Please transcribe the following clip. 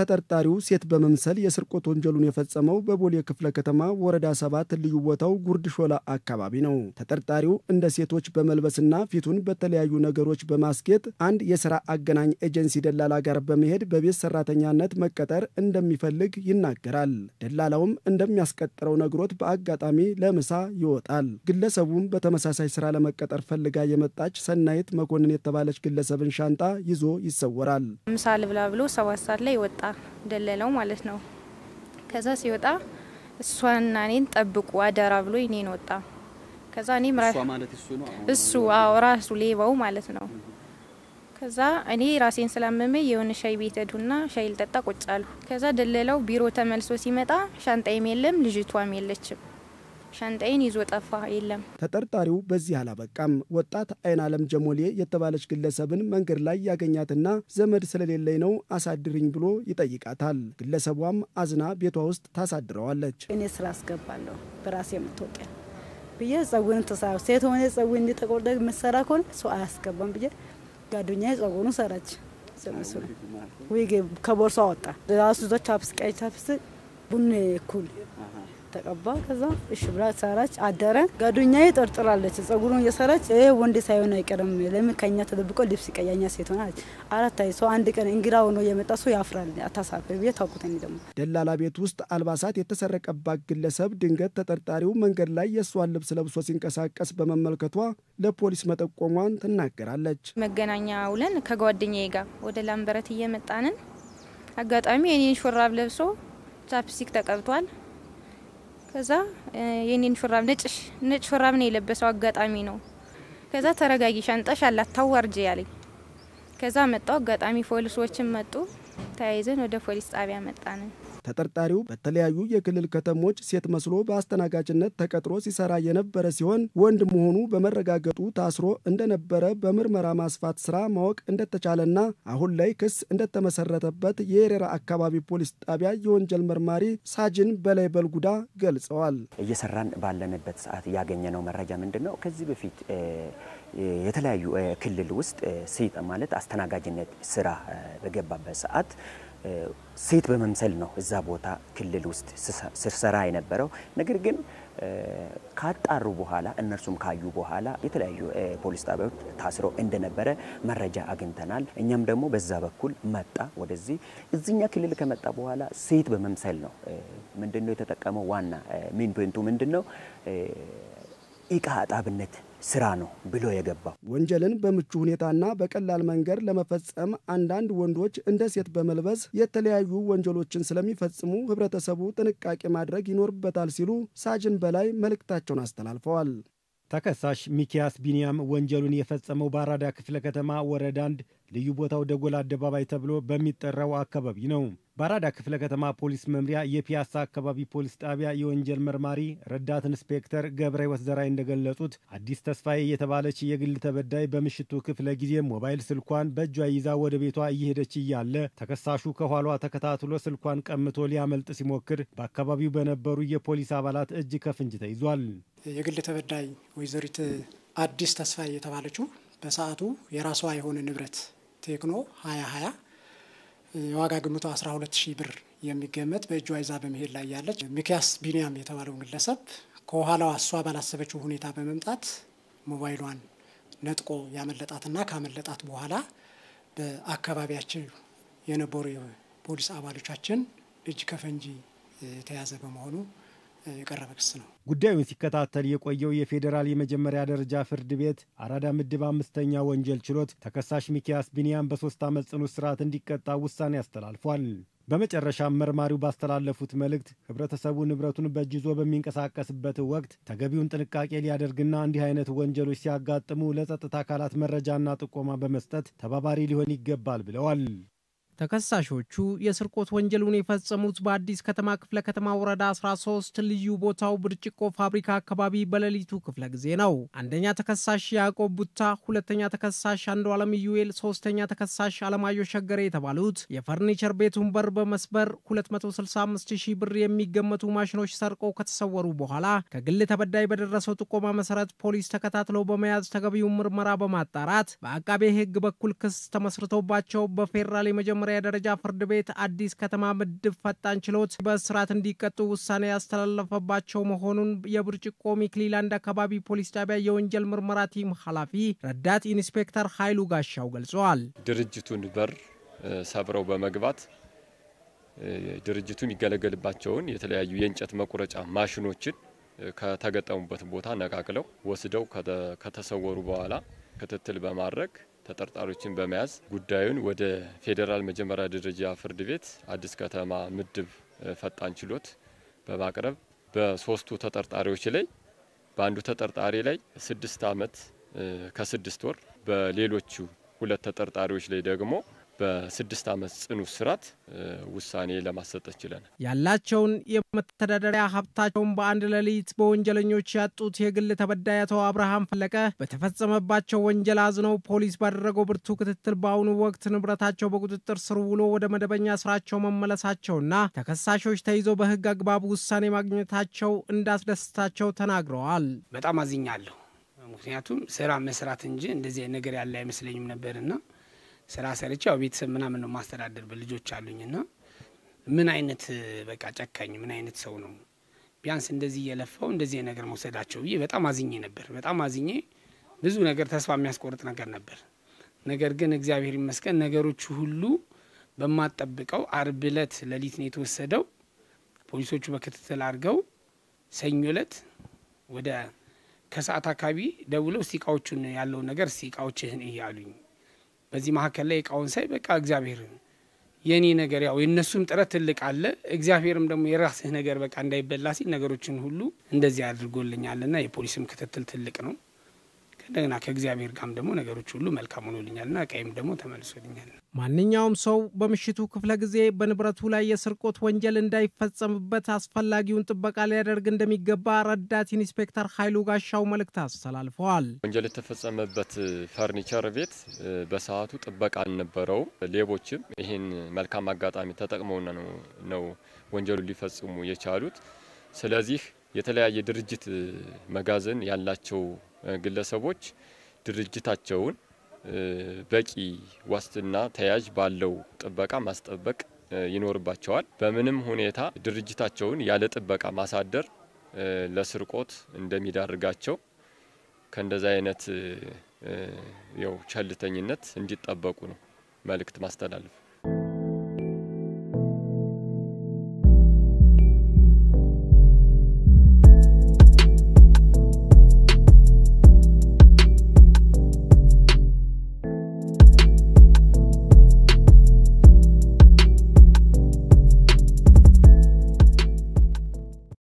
ተጠርጣሪው ሴት በመምሰል የስርቆት ወንጀሉን የፈጸመው በቦሌ ክፍለ ከተማ ወረዳ ሰባት ልዩ ቦታው ጉርድ ሾላ አካባቢ ነው። ተጠርጣሪው እንደ ሴቶች በመልበስና ፊቱን በተለያዩ ነገሮች በማስጌጥ አንድ የስራ አገናኝ ኤጀንሲ ደላላ ጋር በመሄድ በቤት ሰራተኛነት መቀጠር እንደሚፈልግ ይናገራል። ደላላውም እንደሚያስቀጥረው ነግሮት በአጋጣሚ ለምሳ ይወጣል። ግለሰቡም በተመሳሳይ ስራ ለመቀጠር ፈልጋ የመጣች ሰናይት መኮንን የተባለች ግለሰብን ሻንጣ ይዞ ይሰወራል። ምሳ ልብላ ብሎ ሰባት ሰዓት ላይ ወጣ ደለለው ማለት ነው። ከዛ ሲወጣ እሷና እኔን ጠብቁ አደራ ብሎ እኔን ወጣ። ከዛ እኔ እሱ አዎ ራሱ ሌባው ማለት ነው። ከዛ እኔ ራሴን ስላመመ የሆነ ሻይ ቤት ሄድኩና ሻይ ልጠጣ ቁጭ ከዛ ደለለው ቢሮ ተመልሶ ሲመጣ ሻንጣይም የለም ልጅቷም የለችም። ሸንጠይን ይዞ ጠፋ። የለም። ተጠርጣሪው በዚህ አላበቃም። ወጣት አይን አለም ጀሞሌ የተባለች ግለሰብን መንገድ ላይ ያገኛትና ዘመድ ስለሌለኝ ነው አሳድርኝ ብሎ ይጠይቃታል። ግለሰቧም አዝና ቤቷ ውስጥ ታሳድረዋለች። እኔ ስራ አስገባለሁ በራሴ የምትወቅያ ብዬ ጸጉን ተሳ ሴት ሆነ ጸጉ እንዲተቆርደ የምትሰራ ከሆነ ሰው አያስገባም ብዬ ጋዱኛ ጸጉኑ ሰራች። ከቦርሷ ወጣ ራሱ ዞች አፍስቃይ ቡን ኩል ተቀባ። ከዛ እሺ ብላ ሰራች፣ አደረ። ጓደኛዬ ጠርጥራለች፣ ጸጉሩን እየሰራች ይሄ ወንድ ሳይሆን አይቀርም፣ ለምን ከኛ ተደብቆ ልብስ ቀያኛ ሴት ሆናለች። አራት ሰው አንድ ቀን እንግዳ ሆኖ የመጣ ሰው ያፍራል፣ አታሳፍ ብዬ ታውቁተኝ። ደግሞ ደላላ ቤት ውስጥ አልባሳት የተሰረቀባት ግለሰብ ድንገት ተጠርጣሪው መንገድ ላይ የእሷን ልብስ ለብሶ ሲንቀሳቀስ በመመልከቷ ለፖሊስ መጠቆሟን ትናገራለች። መገናኛ ውለን ከጓደኛዬ ጋር ወደ ላምበረት እየመጣንን አጋጣሚ የኔን ሹራብ ለብሶ ቻፕስቲክ ተቀብቷል ከዛ የኔን ሹራብ ነጭ ነጭ ሹራብ ነው የለበሰው አጋጣሚ ነው። ከዛ ተረጋጊ ሻንጣሽ አላት ታዋርጅ ያለኝ። ከዛ መጣው አጋጣሚ ፖሊሶችን መጡ። ተያይዘን ወደ ፖሊስ ጣቢያ መጣንን። ተጠርጣሪው በተለያዩ የክልል ከተሞች ሴት መስሎ በአስተናጋጅነት ተቀጥሮ ሲሰራ የነበረ ሲሆን ወንድ መሆኑ በመረጋገጡ ታስሮ እንደነበረ በምርመራ ማስፋት ስራ ማወቅ እንደተቻለና አሁን ላይ ክስ እንደተመሰረተበት የኤሬራ አካባቢ ፖሊስ ጣቢያ የወንጀል መርማሪ ሳጅን በላይ በልጉዳ ገልጸዋል። እየሰራን ባለንበት ሰዓት ያገኘነው መረጃ ምንድን ነው? ከዚህ በፊት የተለያዩ ክልል ውስጥ ሴት ማለት አስተናጋጅነት ስራ በገባበት ሰዓት ሴት በመምሰል ነው እዛ ቦታ ክልል ውስጥ ስሰራ የነበረው። ነገር ግን ካጣሩ በኋላ እነርሱም ካዩ በኋላ የተለያዩ ፖሊስ ጣቢያዎች ታስሮ እንደነበረ መረጃ አግኝተናል። እኛም ደግሞ በዛ በኩል መጣ ወደዚህ እዚኛ ክልል ከመጣ በኋላ ሴት በመምሰል ነው። ምንድን ነው የተጠቀመው ዋና ሜን ፖይንቱ ምንድን ነው? እቃ አጣብነት ስራ ነው ብሎ የገባው። ወንጀልን በምቹ ሁኔታና በቀላል መንገድ ለመፈጸም አንዳንድ ወንዶች እንደ ሴት በመልበስ የተለያዩ ወንጀሎችን ስለሚፈጽሙ ህብረተሰቡ ጥንቃቄ ማድረግ ይኖርበታል ሲሉ ሳጅን በላይ መልእክታቸውን አስተላልፈዋል። ተከሳሽ ሚኪያስ ቢንያም ወንጀሉን የፈጸመው በአራዳ ክፍለ ከተማ ወረዳ አንድ ልዩ ቦታው ደጎል አደባባይ ተብሎ በሚጠራው አካባቢ ነው። በአራዳ ክፍለ ከተማ ፖሊስ መምሪያ የፒያሳ አካባቢ ፖሊስ ጣቢያ የወንጀል መርማሪ ረዳት ኢንስፔክተር ገብረ ሕይወት ዘራይ እንደገለጹት አዲስ ተስፋዬ የተባለች የግል ተበዳይ በምሽቱ ክፍለ ጊዜ ሞባይል ስልኳን በእጇ ይዛ ወደ ቤቷ እየሄደች እያለ ተከሳሹ ከኋሏ ተከታትሎ ስልኳን ቀምቶ ሊያመልጥ ሲሞክር በአካባቢው በነበሩ የፖሊስ አባላት እጅ ከፍንጅ ተይዟል። የግል ተበዳይ ወይዘሪት አዲስ ተስፋዬ የተባለችው በሰዓቱ የራሷ የሆነ ንብረት ቴክኖ ሀያ የዋጋ ግምቱ 12 ሺህ ብር የሚገመት በእጇ ይዛ በመሄድ ላይ ያለች ሚኪያስ ቢኒያም የተባለው ግለሰብ ከኋላዋ እሷ ባላሰበችው ሁኔታ በመምጣት ሞባይሏን ነጥቆ ያመለጣትና ካመለጣት በኋላ በአካባቢያቸው የነበሩ የፖሊስ አባሎቻችን እጅ ከፈንጂ የተያዘ በመሆኑ የቀረበ ክስ ነው። ጉዳዩን ሲከታተል የቆየው የፌዴራል የመጀመሪያ ደረጃ ፍርድ ቤት አራዳ ምድብ አምስተኛ ወንጀል ችሎት ተከሳሽ ሚኪያስ ቢንያም በሶስት ዓመት ጽኑ እስራት እንዲቀጣ ውሳኔ አስተላልፏል። በመጨረሻም መርማሪው ባስተላለፉት መልእክት ህብረተሰቡ ንብረቱን በእጅ ይዞ በሚንቀሳቀስበት ወቅት ተገቢውን ጥንቃቄ ሊያደርግና እንዲህ አይነት ወንጀሎች ሲያጋጥሙ ለጸጥታ አካላት መረጃና ጥቆማ በመስጠት ተባባሪ ሊሆን ይገባል ብለዋል። ተከሳሾቹ የስርቆት ወንጀሉን የፈጸሙት በአዲስ ከተማ ክፍለ ከተማ ወረዳ 13 ልዩ ቦታው ብርጭቆ ፋብሪካ አካባቢ በሌሊቱ ክፍለ ጊዜ ነው። አንደኛ ተከሳሽ ያዕቆብ ቡታ፣ ሁለተኛ ተከሳሽ አንዱ አለም ዩኤል ሶስተኛ ተከሳሽ አለማየሁ ሸገሬ የተባሉት የፈርኒቸር ቤቱን በር በመስበር 265 ሺህ ብር የሚገመቱ ማሽኖች ሰርቀው ከተሰወሩ በኋላ ከግል ተበዳይ በደረሰው ጥቆማ መሰረት ፖሊስ ተከታትለው በመያዝ ተገቢውን ምርመራ በማጣራት በአቃቤ ሕግ በኩል ክስ ተመስርቶባቸው በፌዴራል የመጀመሪያ የመጀመሪያ ደረጃ ፍርድ ቤት አዲስ ከተማ ምድብ ፈጣን ችሎት በእስራት እንዲቀጡ ውሳኔ ያስተላለፈባቸው መሆኑን የብርጭቆ ሚክሊላንድ አካባቢ ፖሊስ ጣቢያ የወንጀል ምርመራ ቲም ኃላፊ ረዳት ኢንስፔክተር ኃይሉ ጋሻው ገልጸዋል። ድርጅቱን በር ሰብረው በመግባት ድርጅቱ የሚገለገልባቸውን የተለያዩ የእንጨት መቁረጫ ማሽኖችን ከተገጠሙበት ቦታ ነቃቅለው ወስደው ከተሰወሩ በኋላ ክትትል በማድረግ ተጠርጣሪዎችን በመያዝ ጉዳዩን ወደ ፌዴራል መጀመሪያ ደረጃ ፍርድ ቤት አዲስ ከተማ ምድብ ፈጣን ችሎት በማቅረብ በሶስቱ ተጠርጣሪዎች ላይ በአንዱ ተጠርጣሪ ላይ ስድስት ዓመት ከስድስት ወር በሌሎቹ ሁለት ተጠርጣሪዎች ላይ ደግሞ በስድስት ዓመት ጽኑ እስራት ውሳኔ ለማሰጠት ችለን ያላቸውን የመተዳደሪያ ሀብታቸውን በአንድ ሌሊት በወንጀለኞች ያጡት የግል ተበዳይ አቶ አብርሃም ፈለቀ በተፈጸመባቸው ወንጀል አዝነው ፖሊስ ባደረገው ብርቱ ክትትል በአሁኑ ወቅት ንብረታቸው በቁጥጥር ስር ውሎ ወደ መደበኛ ስራቸው መመለሳቸውና ተከሳሾች ተይዘው በህግ አግባብ ውሳኔ ማግኘታቸው እንዳስደስታቸው ተናግረዋል። በጣም አዝኛለሁ። ምክንያቱም ስራ መስራት እንጂ እንደዚህ ነገር ያለ አይመስለኝም ነበርና ስራ ሰርቼ ያው ቤተሰብ ምናምን ነው ማስተዳደር በልጆች አሉኝና ምን አይነት በቃ ጨካኝ ምን አይነት ሰው ነው ቢያንስ እንደዚህ እየለፋው እንደዚህ ነገር መውሰዳቸው ብዬ በጣም አዝኜ ነበር። በጣም አዝኜ ብዙ ነገር ተስፋ የሚያስቆርጥ ነገር ነበር። ነገር ግን እግዚአብሔር ይመስገን ነገሮቹ ሁሉ በማጠብቀው አርብ እለት ሌሊት ነው የተወሰደው። ፖሊሶቹ በክትትል አድርገው ሰኞ እለት ወደ ከሰዓት አካባቢ ደውለው እስቲ እቃዎቹን ያለውን ነገር እስቲ እቃዎችህን እያሉኝ በዚህ መካከል ላይ እቃውን ሳይ በቃ እግዚአብሔር የኔ ነገር ያው የእነሱም ጥረት ትልቅ አለ። እግዚአብሔርም ደግሞ የራስህ ነገር በቃ እንዳይበላ ሲል ነገሮችን ሁሉ እንደዚህ አድርጎልኛልና የፖሊስም ክትትል ትልቅ ነው። እንደገና ከእግዚአብሔር ጋርም ደግሞ ነገሮች ሁሉ መልካም ሆኖልኛልና ቀይም ደግሞ ተመልሶልኛል። ማንኛውም ሰው በምሽቱ ክፍለ ጊዜ በንብረቱ ላይ የስርቆት ወንጀል እንዳይፈጸምበት አስፈላጊውን ጥበቃ ሊያደርግ እንደሚገባ ረዳት ኢንስፔክተር ኃይሉ ጋሻው መልእክት አስተላልፈዋል። ወንጀል የተፈጸመበት ፈርኒቸር ቤት በሰዓቱ ጥበቃ አልነበረው። ሌቦችም ይህን መልካም አጋጣሚ ተጠቅመው ነው ወንጀሉ ሊፈጽሙ የቻሉት። ስለዚህ የተለያየ ድርጅት መጋዘን ያላቸው ግለሰቦች ድርጅታቸውን በቂ ዋስትና ተያዥ ባለው ጥበቃ ማስጠበቅ ይኖርባቸዋል። በምንም ሁኔታ ድርጅታቸውን ያለ ጥበቃ ማሳደር ለስርቆት እንደሚዳርጋቸው ከእንደዚህ አይነት ቸልተኝነት እንዲጠበቁ ነው መልእክት ማስተላለፍ